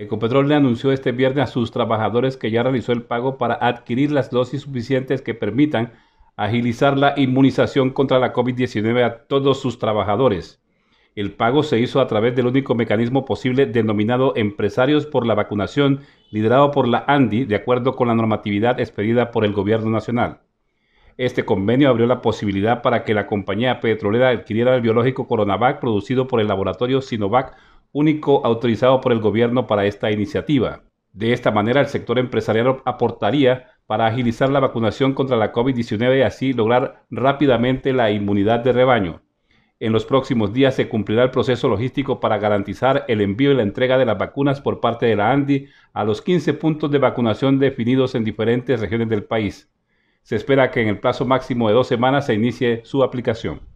Ecopetrol le anunció este viernes a sus trabajadores que ya realizó el pago para adquirir las dosis suficientes que permitan agilizar la inmunización contra la COVID-19 a todos sus trabajadores. El pago se hizo a través del único mecanismo posible denominado Empresarios por la Vacunación, liderado por la ANDI, de acuerdo con la normatividad expedida por el Gobierno Nacional. Este convenio abrió la posibilidad para que la compañía petrolera adquiriera el biológico Coronavac producido por el laboratorio Sinovac único autorizado por el gobierno para esta iniciativa. De esta manera, el sector empresarial aportaría para agilizar la vacunación contra la COVID-19 y así lograr rápidamente la inmunidad de rebaño. En los próximos días se cumplirá el proceso logístico para garantizar el envío y la entrega de las vacunas por parte de la ANDI a los 15 puntos de vacunación definidos en diferentes regiones del país. Se espera que en el plazo máximo de dos semanas se inicie su aplicación.